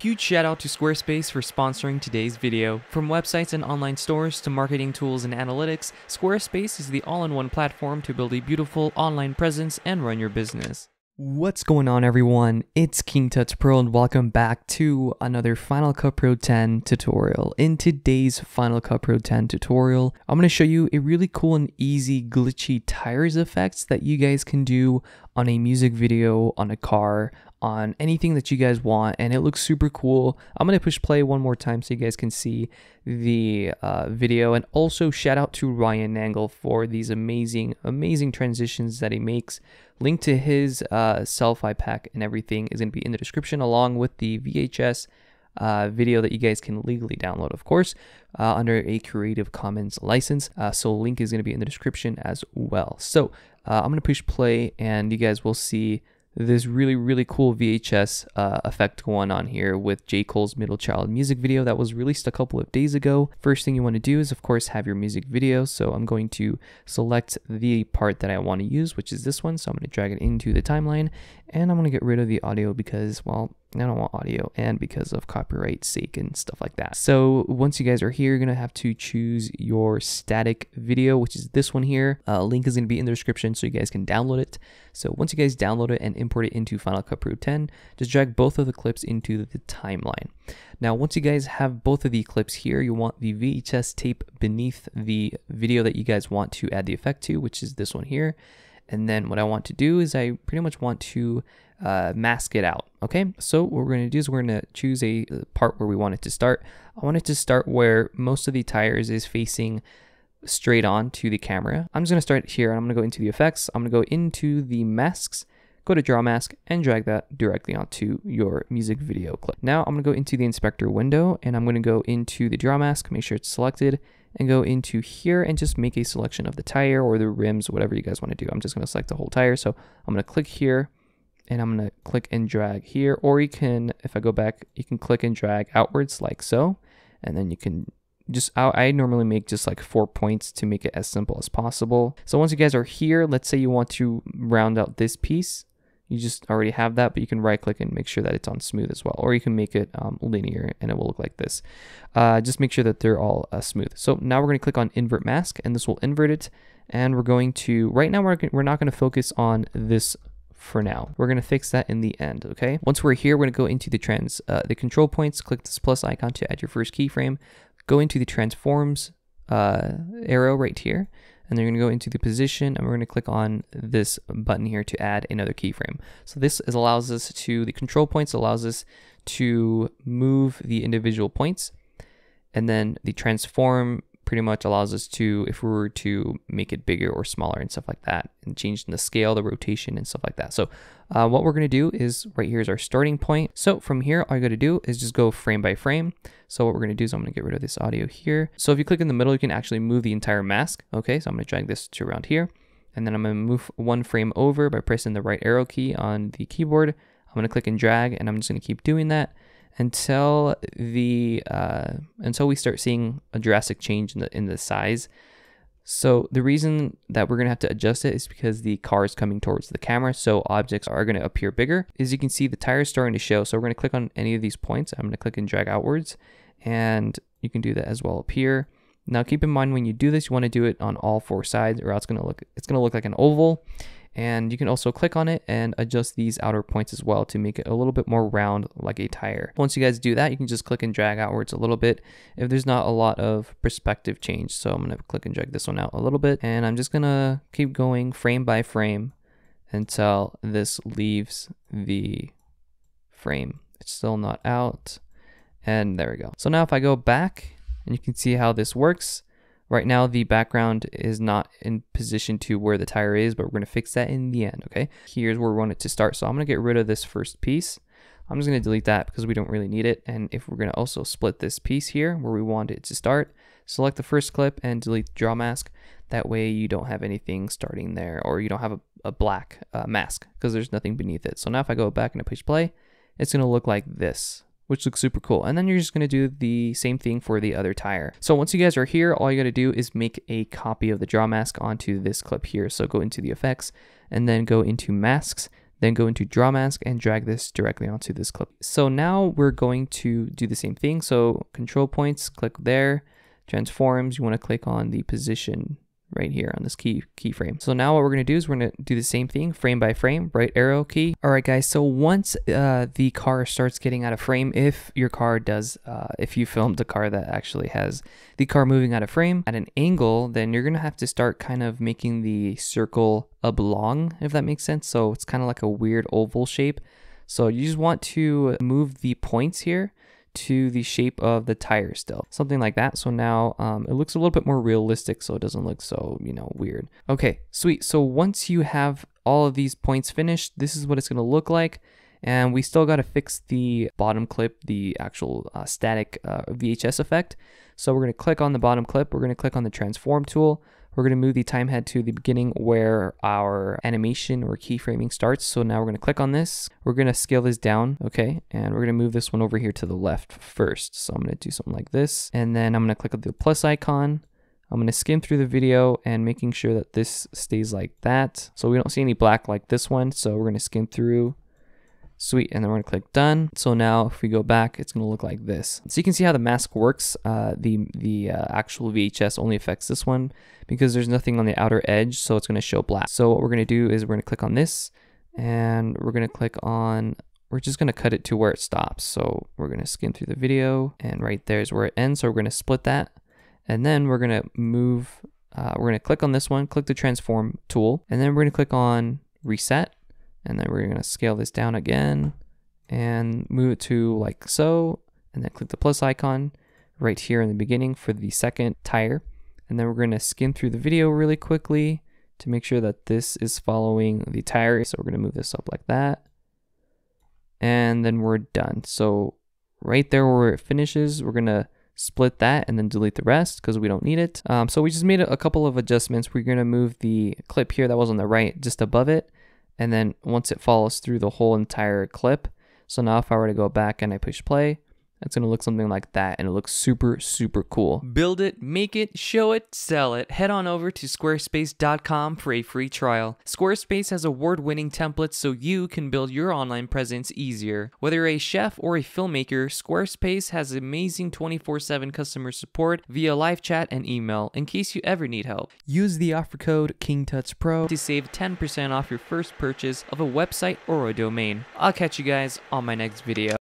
Huge shout out to Squarespace for sponsoring today's video. From websites and online stores to marketing tools and analytics, Squarespace is the all-in-one platform to build a beautiful online presence and run your business. What's going on everyone? It's King Touch Pro and welcome back to another Final Cut Pro 10 tutorial. In today's Final Cut Pro 10 tutorial, I'm going to show you a really cool and easy glitchy tires effects that you guys can do on a music video, on a car, on anything that you guys want, and it looks super cool. I'm gonna push play one more time so you guys can see the uh, video, and also shout out to Ryan Nangle for these amazing, amazing transitions that he makes. Link to his uh, selfie pack and everything is gonna be in the description, along with the VHS uh, video that you guys can legally download, of course, uh, under a Creative Commons license. Uh, so link is going to be in the description as well. So uh, I'm going to push play, and you guys will see this really, really cool VHS uh, effect going on here with J. Cole's Middle Child music video that was released a couple of days ago. First thing you want to do is, of course, have your music video. So I'm going to select the part that I want to use, which is this one. So I'm going to drag it into the timeline and I'm going to get rid of the audio because, well, I don't want audio and because of copyright sake and stuff like that. So once you guys are here, you're going to have to choose your static video, which is this one here. Uh, link is going to be in the description so you guys can download it. So once you guys download it and import it into Final Cut Pro 10, just drag both of the clips into the timeline. Now, once you guys have both of the clips here, you want the VHS tape beneath the video that you guys want to add the effect to, which is this one here and then what I want to do is I pretty much want to uh, mask it out. Okay, so what we're going to do is we're going to choose a uh, part where we want it to start. I want it to start where most of the tires is facing straight on to the camera. I'm just going to start here and I'm going to go into the effects. I'm going to go into the masks, go to draw mask and drag that directly onto your music video clip. Now I'm going to go into the inspector window and I'm going to go into the draw mask, make sure it's selected and go into here and just make a selection of the tire or the rims, whatever you guys want to do. I'm just going to select the whole tire. So I'm going to click here and I'm going to click and drag here. Or you can, if I go back, you can click and drag outwards like so. And then you can just, I, I normally make just like four points to make it as simple as possible. So once you guys are here, let's say you want to round out this piece you just already have that, but you can right click and make sure that it's on smooth as well. Or you can make it um, linear and it will look like this. Uh, just make sure that they're all uh, smooth. So now we're gonna click on invert mask and this will invert it. And we're going to, right now we're, we're not gonna focus on this for now. We're gonna fix that in the end, okay? Once we're here, we're gonna go into the trans, uh, the control points, click this plus icon to add your first keyframe, go into the transforms uh, arrow right here, and then you're gonna go into the position and we're gonna click on this button here to add another keyframe. So this is, allows us to, the control points allows us to move the individual points and then the transform pretty much allows us to, if we were to make it bigger or smaller and stuff like that, and change the scale, the rotation, and stuff like that. So uh, what we're going to do is right here is our starting point. So from here, all you got to do is just go frame by frame. So what we're going to do is I'm going to get rid of this audio here. So if you click in the middle, you can actually move the entire mask. Okay, so I'm going to drag this to around here. And then I'm going to move one frame over by pressing the right arrow key on the keyboard. I'm going to click and drag, and I'm just going to keep doing that until the uh, until we start seeing a drastic change in the in the size. So the reason that we're gonna have to adjust it is because the car is coming towards the camera, so objects are gonna appear bigger. As you can see, the tire is starting to show, so we're gonna click on any of these points. I'm gonna click and drag outwards, and you can do that as well up here. Now keep in mind when you do this, you wanna do it on all four sides or else it's gonna look, it's gonna look like an oval and you can also click on it and adjust these outer points as well to make it a little bit more round like a tire. Once you guys do that, you can just click and drag outwards a little bit if there's not a lot of perspective change. So I'm gonna click and drag this one out a little bit and I'm just gonna keep going frame by frame until this leaves the frame. It's still not out and there we go. So now if I go back and you can see how this works, Right now, the background is not in position to where the tire is, but we're going to fix that in the end, okay? Here's where we want it to start. So I'm going to get rid of this first piece. I'm just going to delete that because we don't really need it. And if we're going to also split this piece here where we want it to start, select the first clip and delete the draw mask. That way you don't have anything starting there or you don't have a, a black uh, mask because there's nothing beneath it. So now if I go back and I push play, it's going to look like this which looks super cool. And then you're just going to do the same thing for the other tire. So once you guys are here, all you got to do is make a copy of the draw mask onto this clip here. So go into the effects and then go into masks, then go into draw mask and drag this directly onto this clip. So now we're going to do the same thing. So control points, click there, transforms, you want to click on the position right here on this key keyframe. So now what we're going to do is we're going to do the same thing frame by frame, right arrow key. All right, guys. So once uh, the car starts getting out of frame, if your car does, uh, if you filmed a car that actually has the car moving out of frame at an angle, then you're going to have to start kind of making the circle oblong, if that makes sense. So it's kind of like a weird oval shape. So you just want to move the points here to the shape of the tire still, something like that. So now um, it looks a little bit more realistic so it doesn't look so, you know, weird. Okay, sweet. So once you have all of these points finished, this is what it's gonna look like. And we still gotta fix the bottom clip, the actual uh, static uh, VHS effect. So we're gonna click on the bottom clip, we're gonna click on the transform tool, we're going to move the time head to the beginning where our animation or keyframing starts. So now we're going to click on this. We're going to scale this down, okay? And we're going to move this one over here to the left first. So I'm going to do something like this. And then I'm going to click on the plus icon. I'm going to skim through the video and making sure that this stays like that. So we don't see any black like this one. So we're going to skim through Sweet, and then we're gonna click done. So now if we go back, it's gonna look like this. So you can see how the mask works. Uh, the the uh, actual VHS only affects this one because there's nothing on the outer edge, so it's gonna show black. So what we're gonna do is we're gonna click on this and we're gonna click on, we're just gonna cut it to where it stops. So we're gonna skim through the video and right there is where it ends. So we're gonna split that and then we're gonna move, uh, we're gonna click on this one, click the transform tool, and then we're gonna click on reset and then we're gonna scale this down again and move it to like so, and then click the plus icon right here in the beginning for the second tire. And then we're gonna skim through the video really quickly to make sure that this is following the tire. So we're gonna move this up like that. And then we're done. So right there where it finishes, we're gonna split that and then delete the rest because we don't need it. Um, so we just made a couple of adjustments. We're gonna move the clip here that was on the right just above it and then once it follows through the whole entire clip. So now if I were to go back and I push play, it's going to look something like that and it looks super, super cool. Build it, make it, show it, sell it. Head on over to squarespace.com for a free trial. Squarespace has award winning templates so you can build your online presence easier. Whether you're a chef or a filmmaker, Squarespace has amazing 24 7 customer support via live chat and email in case you ever need help. Use the offer code KingTutsPro to save 10% off your first purchase of a website or a domain. I'll catch you guys on my next video.